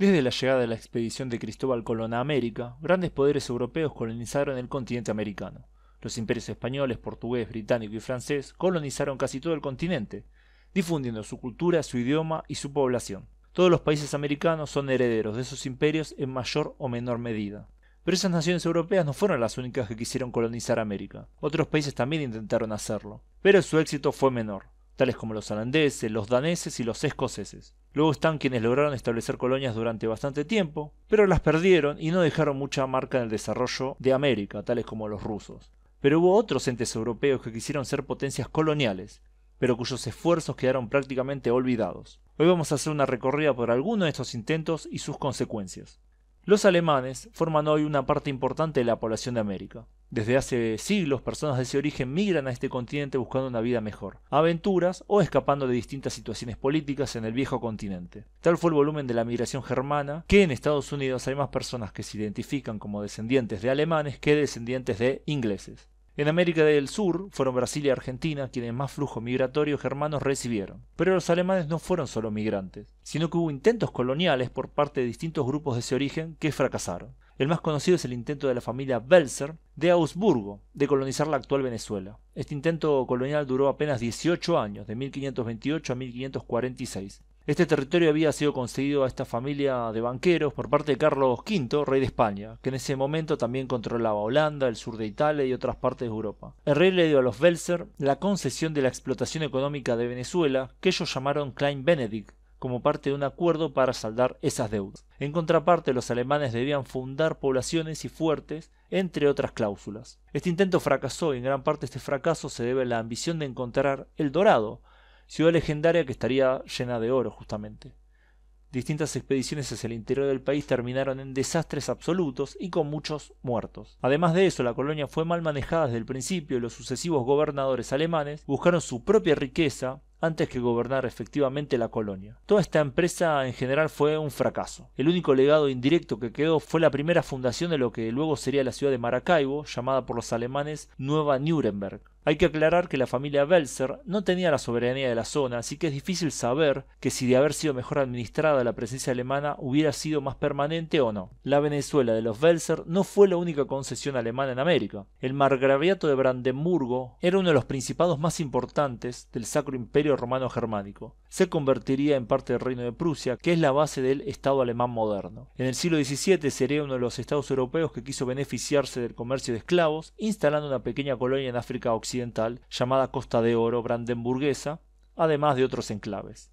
Desde la llegada de la expedición de Cristóbal Colón a América, grandes poderes europeos colonizaron el continente americano. Los imperios españoles, portugués, británico y francés colonizaron casi todo el continente, difundiendo su cultura, su idioma y su población. Todos los países americanos son herederos de esos imperios en mayor o menor medida. Pero esas naciones europeas no fueron las únicas que quisieron colonizar América. Otros países también intentaron hacerlo, pero su éxito fue menor tales como los holandeses, los daneses y los escoceses. Luego están quienes lograron establecer colonias durante bastante tiempo, pero las perdieron y no dejaron mucha marca en el desarrollo de América, tales como los rusos. Pero hubo otros entes europeos que quisieron ser potencias coloniales, pero cuyos esfuerzos quedaron prácticamente olvidados. Hoy vamos a hacer una recorrida por alguno de estos intentos y sus consecuencias. Los alemanes forman hoy una parte importante de la población de América. Desde hace siglos, personas de ese origen migran a este continente buscando una vida mejor, aventuras o escapando de distintas situaciones políticas en el viejo continente. Tal fue el volumen de la migración germana, que en Estados Unidos hay más personas que se identifican como descendientes de alemanes que descendientes de ingleses. En América del Sur fueron Brasil y Argentina quienes más flujo migratorio germanos recibieron. Pero los alemanes no fueron solo migrantes, sino que hubo intentos coloniales por parte de distintos grupos de ese origen que fracasaron. El más conocido es el intento de la familia Welser de Augsburgo de colonizar la actual Venezuela. Este intento colonial duró apenas 18 años, de 1528 a 1546. Este territorio había sido concedido a esta familia de banqueros por parte de Carlos V, rey de España, que en ese momento también controlaba Holanda, el sur de Italia y otras partes de Europa. El rey le dio a los Welser la concesión de la explotación económica de Venezuela, que ellos llamaron Klein Benedict, como parte de un acuerdo para saldar esas deudas. En contraparte, los alemanes debían fundar poblaciones y fuertes, entre otras cláusulas. Este intento fracasó y en gran parte este fracaso se debe a la ambición de encontrar El Dorado, ciudad legendaria que estaría llena de oro justamente. Distintas expediciones hacia el interior del país terminaron en desastres absolutos y con muchos muertos. Además de eso, la colonia fue mal manejada desde el principio y los sucesivos gobernadores alemanes buscaron su propia riqueza antes que gobernar efectivamente la colonia. Toda esta empresa en general fue un fracaso. El único legado indirecto que quedó fue la primera fundación de lo que luego sería la ciudad de Maracaibo, llamada por los alemanes Nueva Nuremberg. Hay que aclarar que la familia Welser no tenía la soberanía de la zona, así que es difícil saber que si de haber sido mejor administrada la presencia alemana hubiera sido más permanente o no. La Venezuela de los Welser no fue la única concesión alemana en América. El margraviato de Brandenburgo era uno de los principados más importantes del Sacro Imperio Romano Germánico se convertiría en parte del Reino de Prusia, que es la base del Estado alemán moderno. En el siglo XVII sería uno de los estados europeos que quiso beneficiarse del comercio de esclavos, instalando una pequeña colonia en África Occidental llamada Costa de Oro Brandenburguesa, además de otros enclaves.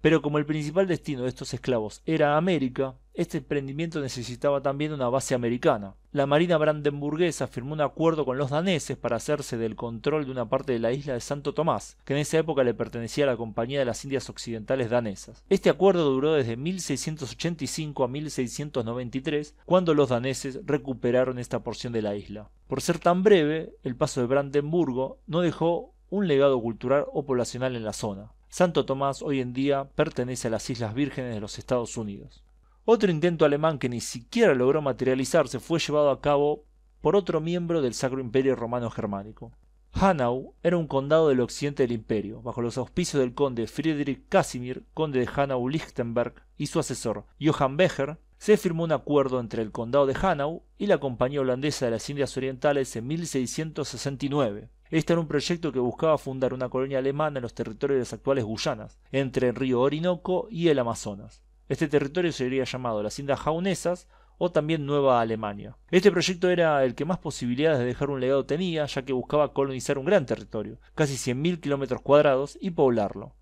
Pero como el principal destino de estos esclavos era América, este emprendimiento necesitaba también una base americana. La Marina Brandenburguesa firmó un acuerdo con los daneses para hacerse del control de una parte de la isla de Santo Tomás, que en esa época le pertenecía a la Compañía de las Indias Occidentales Danesas. Este acuerdo duró desde 1685 a 1693, cuando los daneses recuperaron esta porción de la isla. Por ser tan breve, el paso de Brandenburgo no dejó un legado cultural o poblacional en la zona. Santo Tomás hoy en día pertenece a las Islas Vírgenes de los Estados Unidos. Otro intento alemán que ni siquiera logró materializarse fue llevado a cabo por otro miembro del Sacro Imperio Romano Germánico. Hanau era un condado del occidente del imperio, bajo los auspicios del conde Friedrich Casimir, conde de Hanau-Lichtenberg, y su asesor, Johann Becher, se firmó un acuerdo entre el condado de Hanau y la Compañía Holandesa de las Indias Orientales en 1669, este era un proyecto que buscaba fundar una colonia alemana en los territorios de las actuales Guyanas, entre el río Orinoco y el Amazonas. Este territorio sería llamado las Indias Jaunesas o también Nueva Alemania. Este proyecto era el que más posibilidades de dejar un legado tenía, ya que buscaba colonizar un gran territorio, casi 100.000 km2 y poblarlo.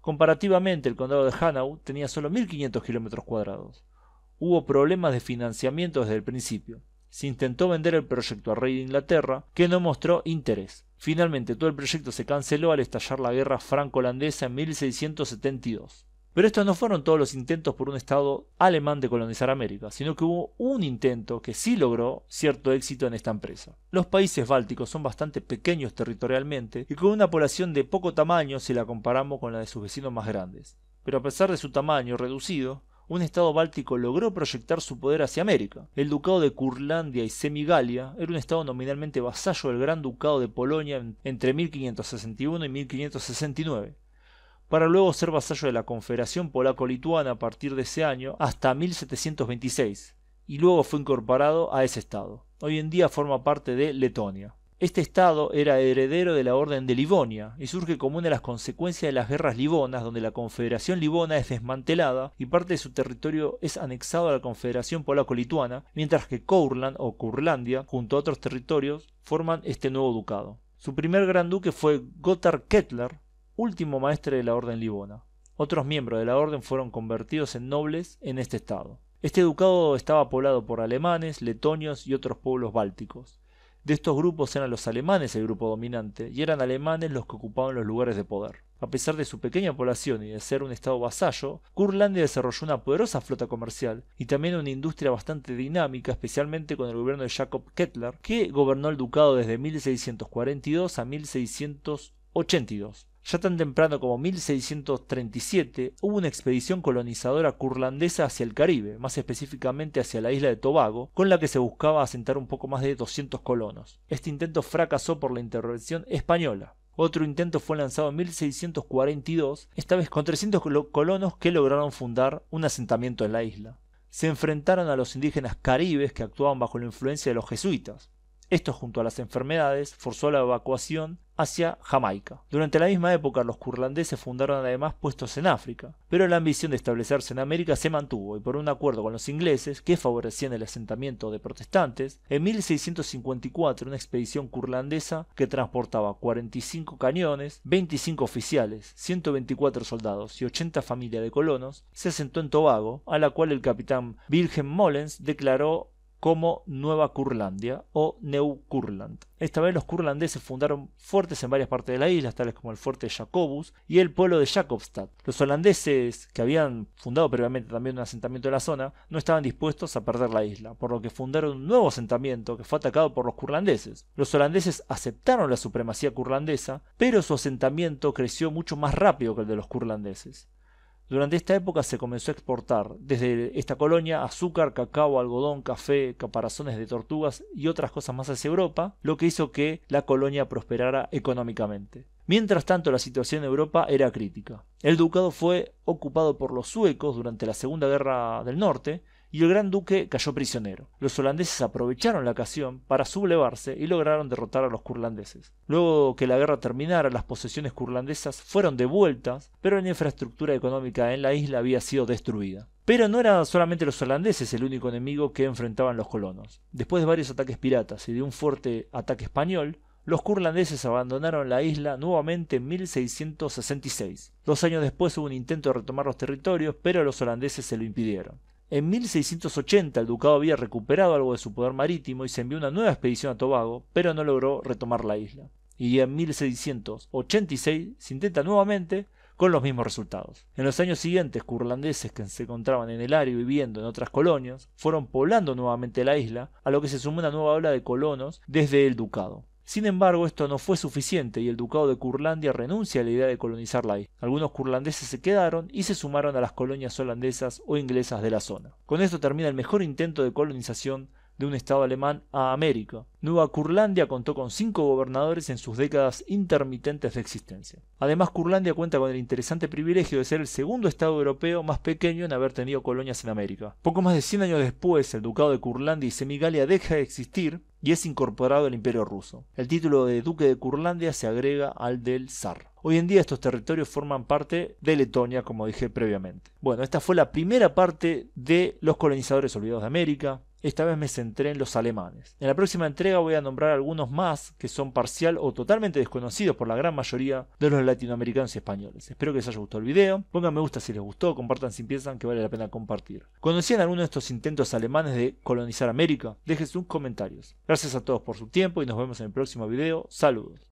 Comparativamente, el condado de Hanau tenía solo 1.500 km2. Hubo problemas de financiamiento desde el principio se intentó vender el proyecto al rey de Inglaterra, que no mostró interés. Finalmente, todo el proyecto se canceló al estallar la guerra franco-holandesa en 1672. Pero estos no fueron todos los intentos por un Estado alemán de colonizar América, sino que hubo un intento que sí logró cierto éxito en esta empresa. Los países bálticos son bastante pequeños territorialmente y con una población de poco tamaño si la comparamos con la de sus vecinos más grandes. Pero a pesar de su tamaño reducido, un estado báltico logró proyectar su poder hacia América. El ducado de Curlandia y Semigalia era un estado nominalmente vasallo del gran ducado de Polonia entre 1561 y 1569, para luego ser vasallo de la Confederación Polaco-Lituana a partir de ese año hasta 1726, y luego fue incorporado a ese estado. Hoy en día forma parte de Letonia. Este estado era heredero de la Orden de Livonia y surge como una de las consecuencias de las guerras libonas, donde la Confederación Libona es desmantelada y parte de su territorio es anexado a la Confederación Polaco-Lituana, mientras que Courland o Curlandia, junto a otros territorios, forman este nuevo ducado. Su primer gran duque fue Gotthard Kettler, último maestre de la Orden Libona. Otros miembros de la Orden fueron convertidos en nobles en este estado. Este ducado estaba poblado por alemanes, letonios y otros pueblos bálticos. De estos grupos eran los alemanes el grupo dominante y eran alemanes los que ocupaban los lugares de poder. A pesar de su pequeña población y de ser un estado vasallo, Curlandia desarrolló una poderosa flota comercial y también una industria bastante dinámica, especialmente con el gobierno de Jacob Kettler, que gobernó el ducado desde 1642 a 1682. Ya tan temprano como 1637 hubo una expedición colonizadora curlandesa hacia el Caribe, más específicamente hacia la isla de Tobago, con la que se buscaba asentar un poco más de 200 colonos. Este intento fracasó por la intervención española. Otro intento fue lanzado en 1642, esta vez con 300 colonos que lograron fundar un asentamiento en la isla. Se enfrentaron a los indígenas caribes que actuaban bajo la influencia de los jesuitas. Esto junto a las enfermedades forzó la evacuación hacia Jamaica. Durante la misma época los curlandeses fundaron además puestos en África, pero la ambición de establecerse en América se mantuvo y por un acuerdo con los ingleses, que favorecían el asentamiento de protestantes, en 1654 una expedición curlandesa que transportaba 45 cañones, 25 oficiales, 124 soldados y 80 familias de colonos se asentó en Tobago, a la cual el capitán Wilhelm Mollens declaró como Nueva Curlandia o Neu Curland. Esta vez los curlandeses fundaron fuertes en varias partes de la isla, tales como el fuerte Jacobus y el pueblo de Jacobstad. Los holandeses, que habían fundado previamente también un asentamiento en la zona, no estaban dispuestos a perder la isla, por lo que fundaron un nuevo asentamiento que fue atacado por los curlandeses. Los holandeses aceptaron la supremacía curlandesa, pero su asentamiento creció mucho más rápido que el de los curlandeses. Durante esta época se comenzó a exportar desde esta colonia azúcar, cacao, algodón, café, caparazones de tortugas y otras cosas más hacia Europa, lo que hizo que la colonia prosperara económicamente. Mientras tanto, la situación en Europa era crítica. El ducado fue ocupado por los suecos durante la Segunda Guerra del Norte, y el gran duque cayó prisionero. Los holandeses aprovecharon la ocasión para sublevarse y lograron derrotar a los curlandeses. Luego que la guerra terminara, las posesiones curlandesas fueron devueltas, pero la infraestructura económica en la isla había sido destruida. Pero no eran solamente los holandeses el único enemigo que enfrentaban los colonos. Después de varios ataques piratas y de un fuerte ataque español, los curlandeses abandonaron la isla nuevamente en 1666. Dos años después hubo un intento de retomar los territorios, pero los holandeses se lo impidieron. En 1680 el ducado había recuperado algo de su poder marítimo y se envió una nueva expedición a Tobago, pero no logró retomar la isla. Y en 1686 se intenta nuevamente con los mismos resultados. En los años siguientes, curlandeses que se encontraban en el área viviendo en otras colonias fueron poblando nuevamente la isla, a lo que se sumó una nueva ola de colonos desde el ducado. Sin embargo, esto no fue suficiente y el ducado de Curlandia renuncia a la idea de colonizarla. Algunos curlandeses se quedaron y se sumaron a las colonias holandesas o inglesas de la zona. Con esto termina el mejor intento de colonización de un Estado alemán a América. Nueva Curlandia contó con cinco gobernadores en sus décadas intermitentes de existencia. Además, Curlandia cuenta con el interesante privilegio de ser el segundo Estado europeo más pequeño en haber tenido colonias en América. Poco más de 100 años después, el Ducado de Curlandia y Semigalia deja de existir y es incorporado al Imperio ruso. El título de Duque de Curlandia se agrega al del zar. Hoy en día estos territorios forman parte de Letonia, como dije previamente. Bueno, esta fue la primera parte de Los colonizadores olvidados de América. Esta vez me centré en los alemanes. En la próxima entrega voy a nombrar algunos más que son parcial o totalmente desconocidos por la gran mayoría de los latinoamericanos y españoles. Espero que les haya gustado el video. Pongan me gusta si les gustó, compartan si piensan que vale la pena compartir. ¿Conocían alguno de estos intentos alemanes de colonizar América? Dejen sus comentarios. Gracias a todos por su tiempo y nos vemos en el próximo video. Saludos.